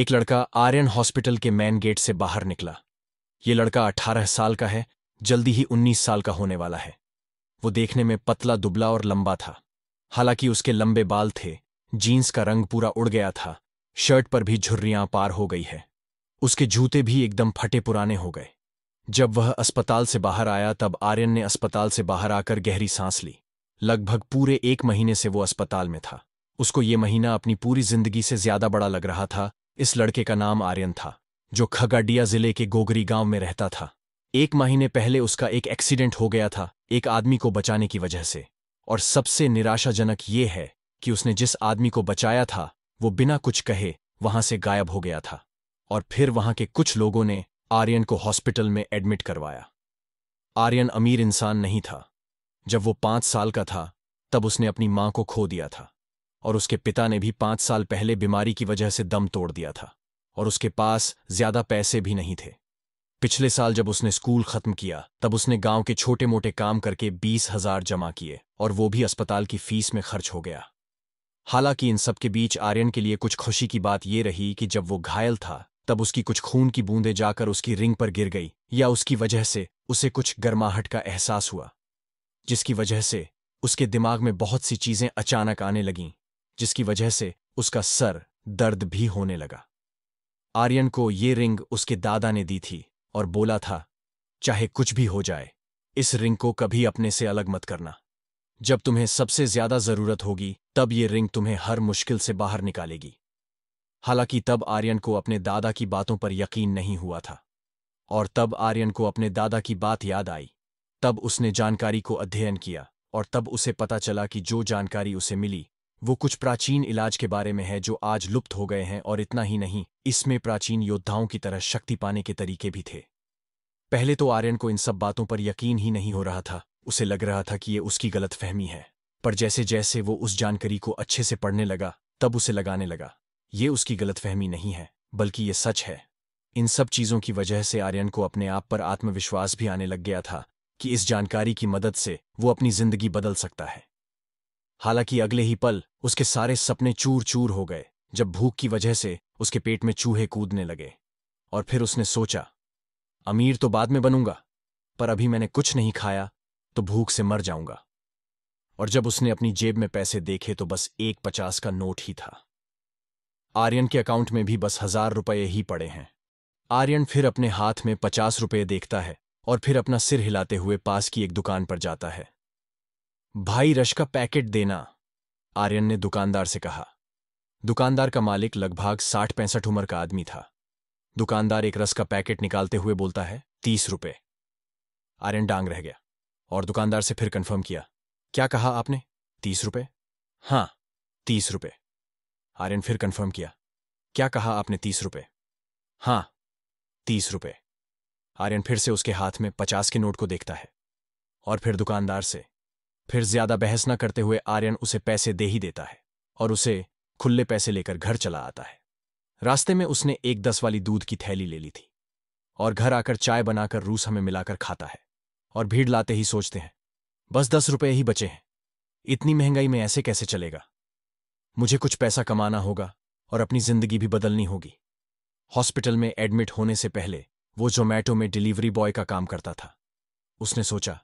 एक लड़का आर्यन हॉस्पिटल के मैन गेट से बाहर निकला ये लड़का अठारह साल का है जल्दी ही उन्नीस साल का होने वाला है वो देखने में पतला दुबला और लंबा था हालांकि उसके लंबे बाल थे जीन्स का रंग पूरा उड़ गया था शर्ट पर भी झुर्रियां पार हो गई है उसके जूते भी एकदम फटे पुराने हो गए जब वह अस्पताल से बाहर आया तब आर्यन ने अस्पताल से बाहर आकर गहरी सांस ली लगभग पूरे एक महीने से वो अस्पताल में था उसको ये महीना अपनी पूरी जिंदगी से ज्यादा बड़ा लग रहा था इस लड़के का नाम आर्यन था जो खगाडिया जिले के गोगरी गांव में रहता था एक महीने पहले उसका एक एक्सीडेंट हो गया था एक आदमी को बचाने की वजह से और सबसे निराशाजनक ये है कि उसने जिस आदमी को बचाया था वो बिना कुछ कहे वहां से गायब हो गया था और फिर वहां के कुछ लोगों ने आर्यन को हॉस्पिटल में एडमिट करवाया आर्यन अमीर इंसान नहीं था जब वो पांच साल का था तब उसने अपनी मां को खो दिया था और उसके पिता ने भी पांच साल पहले बीमारी की वजह से दम तोड़ दिया था और उसके पास ज्यादा पैसे भी नहीं थे पिछले साल जब उसने स्कूल खत्म किया तब उसने गांव के छोटे मोटे काम करके बीस हजार जमा किए और वो भी अस्पताल की फीस में खर्च हो गया हालांकि इन सबके बीच आर्यन के लिए कुछ खुशी की बात यह रही कि जब वो घायल था तब उसकी कुछ खून की बूंदें जाकर उसकी रिंग पर गिर गई या उसकी वजह से उसे कुछ गर्माहट का एहसास हुआ जिसकी वजह से उसके दिमाग में बहुत सी चीजें अचानक आने लगीं जिसकी वजह से उसका सर दर्द भी होने लगा आर्यन को ये रिंग उसके दादा ने दी थी और बोला था चाहे कुछ भी हो जाए इस रिंग को कभी अपने से अलग मत करना जब तुम्हें सबसे ज्यादा जरूरत होगी तब ये रिंग तुम्हें हर मुश्किल से बाहर निकालेगी हालांकि तब आर्यन को अपने दादा की बातों पर यकीन नहीं हुआ था और तब आर्यन को अपने दादा की बात याद आई तब उसने जानकारी को अध्ययन किया और तब उसे पता चला कि जो जानकारी उसे मिली वो कुछ प्राचीन इलाज के बारे में है जो आज लुप्त हो गए हैं और इतना ही नहीं इसमें प्राचीन योद्धाओं की तरह शक्ति पाने के तरीके भी थे पहले तो आर्यन को इन सब बातों पर यकीन ही नहीं हो रहा था उसे लग रहा था कि ये उसकी गलतफहमी है पर जैसे जैसे वो उस जानकारी को अच्छे से पढ़ने लगा तब उसे लगाने लगा ये उसकी गलतफहमी नहीं है बल्कि ये सच है इन सब चीज़ों की वजह से आर्यन को अपने आप पर आत्मविश्वास भी आने लग गया था कि इस जानकारी की मदद से वो अपनी जिंदगी बदल सकता है हालांकि अगले ही पल उसके सारे सपने चूर चूर हो गए जब भूख की वजह से उसके पेट में चूहे कूदने लगे और फिर उसने सोचा अमीर तो बाद में बनूंगा पर अभी मैंने कुछ नहीं खाया तो भूख से मर जाऊंगा और जब उसने अपनी जेब में पैसे देखे तो बस एक पचास का नोट ही था आर्यन के अकाउंट में भी बस हजार रुपये ही पड़े हैं आर्यन फिर अपने हाथ में पचास रुपये देखता है और फिर अपना सिर हिलाते हुए पास की एक दुकान पर जाता है भाई रश का पैकेट देना आर्यन ने दुकानदार से कहा दुकानदार का मालिक लगभग साठ पैंसठ उम्र का आदमी था दुकानदार एक रस का पैकेट निकालते हुए बोलता है तीस रुपये आर्यन डांग रह गया और दुकानदार से फिर कंफर्म किया क्या कहा आपने तीस रुपये हाँ तीस रुपये आर्यन फिर कंफर्म किया क्या कहा आपने तीस रुपये हाँ तीस रुपये आर्यन फिर से उसके हाथ में पचास के नोट को देखता है और फिर दुकानदार से फिर ज्यादा बहस न करते हुए आर्यन उसे पैसे दे ही देता है और उसे खुले पैसे लेकर घर चला आता है रास्ते में उसने एक दस वाली दूध की थैली ले ली थी और घर आकर चाय बनाकर रूस हमें मिलाकर खाता है और भीड़ लाते ही सोचते हैं बस दस रुपये ही बचे हैं इतनी महंगाई में ऐसे कैसे चलेगा मुझे कुछ पैसा कमाना होगा और अपनी जिंदगी भी बदलनी होगी हॉस्पिटल में एडमिट होने से पहले वो जोमैटो में डिलीवरी बॉय का काम करता था उसने सोचा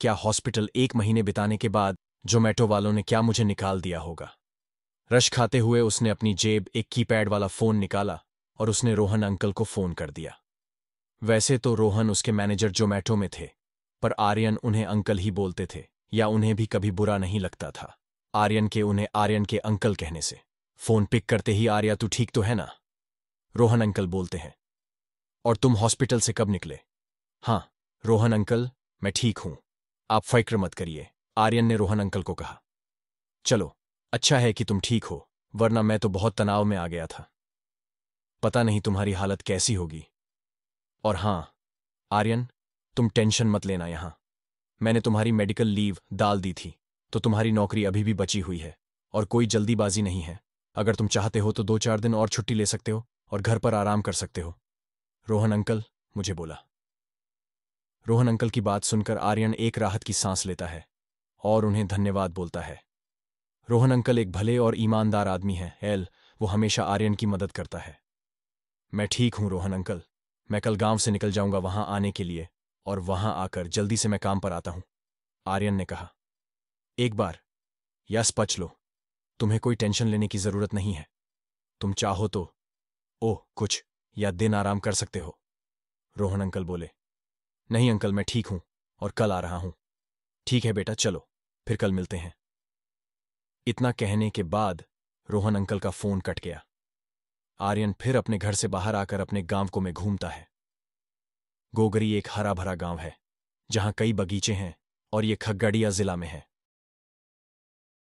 क्या हॉस्पिटल एक महीने बिताने के बाद जोमेटो वालों ने क्या मुझे निकाल दिया होगा रश खाते हुए उसने अपनी जेब एक कीपैड वाला फोन निकाला और उसने रोहन अंकल को फोन कर दिया वैसे तो रोहन उसके मैनेजर जोमेटो में थे पर आर्यन उन्हें अंकल ही बोलते थे या उन्हें भी कभी बुरा नहीं लगता था आर्यन के उन्हें आर्यन के अंकल कहने से फोन पिक करते ही आर्या तू ठीक तो है ना रोहन अंकल बोलते हैं और तुम हॉस्पिटल से कब निकले हां रोहन अंकल मैं ठीक हूं आप फिक्र मत करिए आर्यन ने रोहन अंकल को कहा चलो अच्छा है कि तुम ठीक हो वरना मैं तो बहुत तनाव में आ गया था पता नहीं तुम्हारी हालत कैसी होगी और हां आर्यन तुम टेंशन मत लेना यहां मैंने तुम्हारी मेडिकल लीव डाल दी थी तो तुम्हारी नौकरी अभी भी बची हुई है और कोई जल्दीबाजी नहीं है अगर तुम चाहते हो तो दो चार दिन और छुट्टी ले सकते हो और घर पर आराम कर सकते हो रोहन अंकल मुझे बोला रोहन अंकल की बात सुनकर आर्यन एक राहत की सांस लेता है और उन्हें धन्यवाद बोलता है रोहन अंकल एक भले और ईमानदार आदमी है एल वो हमेशा आर्यन की मदद करता है मैं ठीक हूं रोहन अंकल मैं कल गांव से निकल जाऊंगा वहां आने के लिए और वहां आकर जल्दी से मैं काम पर आता हूं आर्यन ने कहा एक बार या स्पच लो तुम्हें कोई टेंशन लेने की जरूरत नहीं है तुम चाहो तो ओ कुछ या दिन आराम कर सकते हो रोहन अंकल बोले नहीं अंकल मैं ठीक हूं और कल आ रहा हूं ठीक है बेटा चलो फिर कल मिलते हैं इतना कहने के बाद रोहन अंकल का फोन कट गया आर्यन फिर अपने घर से बाहर आकर अपने गांव को में घूमता है गोगरी एक हरा भरा गांव है जहां कई बगीचे हैं और ये खगड़िया जिला में है